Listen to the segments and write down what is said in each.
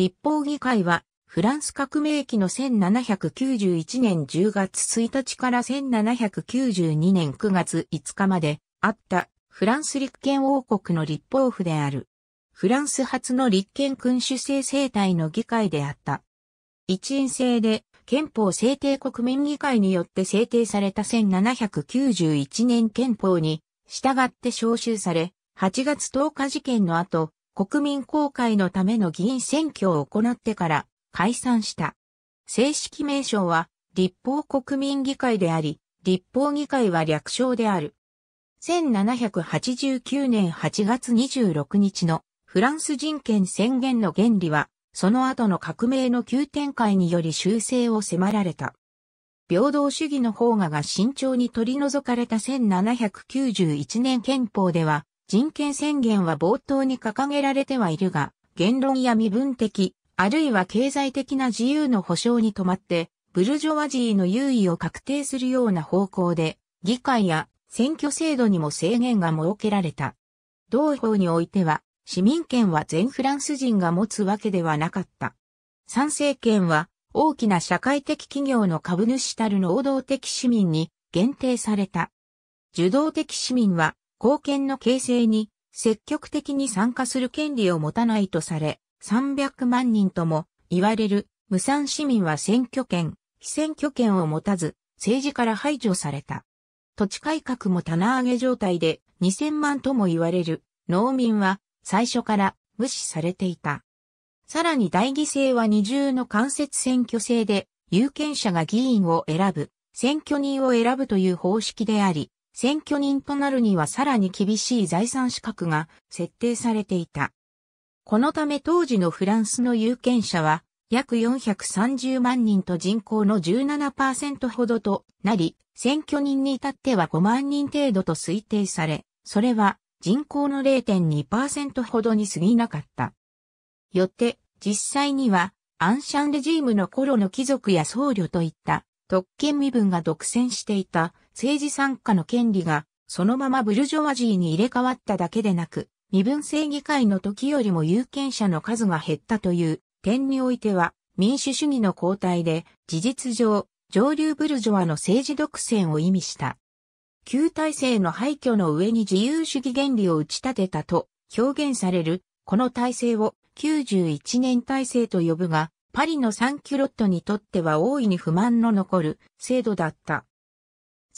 立法議会は、フランス革命期の1791年10月1日から1792年9月5日まであったフランス立憲王国の立法府である。フランス初の立憲君主制政体の議会であった。一員制で憲法制定国民議会によって制定された1791年憲法に従って召集され、8月10日事件の後、国民公開のための議員選挙を行ってから解散した。正式名称は立法国民議会であり、立法議会は略称である。1789年8月26日のフランス人権宣言の原理は、その後の革命の急展開により修正を迫られた。平等主義の方がが慎重に取り除かれた1791年憲法では、人権宣言は冒頭に掲げられてはいるが、言論や身分的、あるいは経済的な自由の保障に止まって、ブルジョワジーの優位を確定するような方向で、議会や選挙制度にも制限が設けられた。同法においては、市民権は全フランス人が持つわけではなかった。参政権は、大きな社会的企業の株主たる能動的市民に限定された。受動的市民は、貢献の形成に積極的に参加する権利を持たないとされ、300万人とも言われる無産市民は選挙権、非選挙権を持たず、政治から排除された。土地改革も棚上げ状態で2000万とも言われる農民は最初から無視されていた。さらに大議制は二重の間接選挙制で有権者が議員を選ぶ、選挙人を選ぶという方式であり、選挙人となるにはさらに厳しい財産資格が設定されていた。このため当時のフランスの有権者は約430万人と人口の17%ほどとなり、選挙人に至っては5万人程度と推定され、それは人口の0.2%ほどに過ぎなかった。よって、実際にはアンシャンレジームの頃の貴族や僧侶といった特権身分が独占していた政治参加の権利が、そのままブルジョワジーに入れ替わっただけでなく、身分制議会の時よりも有権者の数が減ったという点においては、民主主義の交代で、事実上、上流ブルジョワの政治独占を意味した。旧体制の廃墟の上に自由主義原理を打ち立てたと表現される、この体制を91年体制と呼ぶが、パリのサンキュロットにとっては大いに不満の残る制度だった。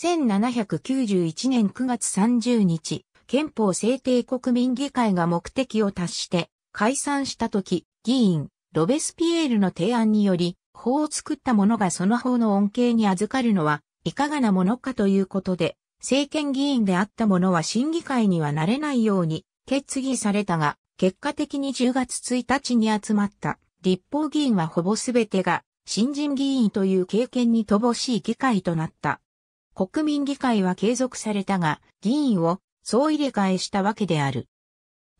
1791年9月30日、憲法制定国民議会が目的を達して解散した時、議員、ロベスピエールの提案により、法を作った者がその法の恩恵に預かるのは、いかがなものかということで、政権議員であった者は審議会にはなれないように、決議されたが、結果的に10月1日に集まった立法議員はほぼすべてが新人議員という経験に乏しい議会となった。国民議会は継続されたが、議員を総入れ替えしたわけである。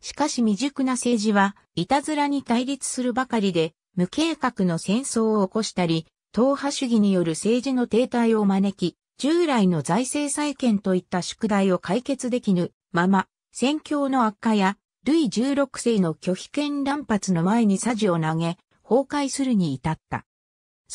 しかし未熟な政治は、いたずらに対立するばかりで、無計画の戦争を起こしたり、党派主義による政治の停滞を招き、従来の財政再建といった宿題を解決できぬまま、戦況の悪化や、ルイ16世の拒否権乱発の前に匙を投げ、崩壊するに至った。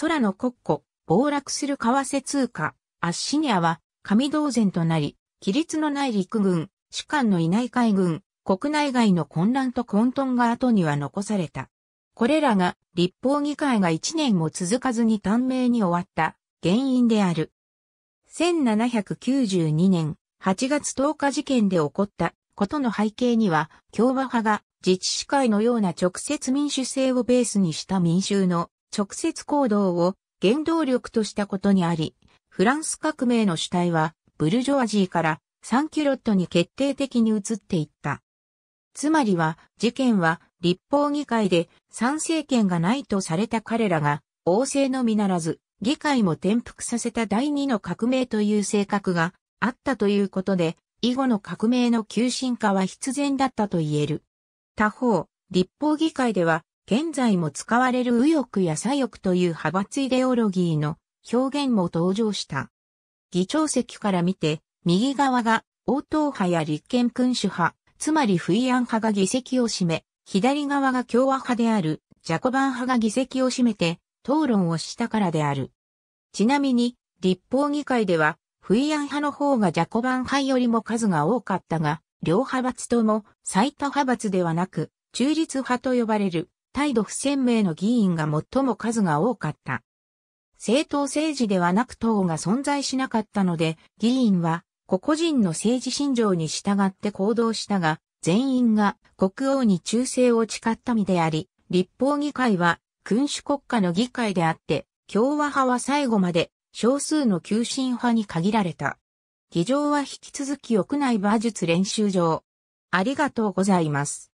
空の国庫、暴落する為替通貨、アッシニアは神同然となり、規律のない陸軍、主官のいない海軍、国内外の混乱と混沌が後には残された。これらが立法議会が1年も続かずに短命に終わった原因である。1792年8月10日事件で起こったことの背景には共和派が自治司会のような直接民主制をベースにした民衆の直接行動を原動力としたことにあり、フランス革命の主体は、ブルジョアジーからサンキュロットに決定的に移っていった。つまりは、事件は立法議会で参政権がないとされた彼らが、王政のみならず、議会も転覆させた第二の革命という性格があったということで、以後の革命の急進化は必然だったと言える。他方、立法議会では、現在も使われる右翼や左翼という派閥イデオロギーの表現も登場した。議長席から見て、右側が応答派や立憲君主派、つまりフイアン派が議席を占め、左側が共和派であるジャコバン派が議席を占めて討論をしたからである。ちなみに、立法議会では、フイアン派の方がジャコバン派よりも数が多かったが、両派閥とも最多派閥ではなく、中立派と呼ばれる態度不鮮明の議員が最も数が多かった。政党政治ではなく党が存在しなかったので、議員は個々人の政治信条に従って行動したが、全員が国王に忠誠を誓った身であり、立法議会は君主国家の議会であって、共和派は最後まで少数の急進派に限られた。議場は引き続き屋内馬術練習場。ありがとうございます。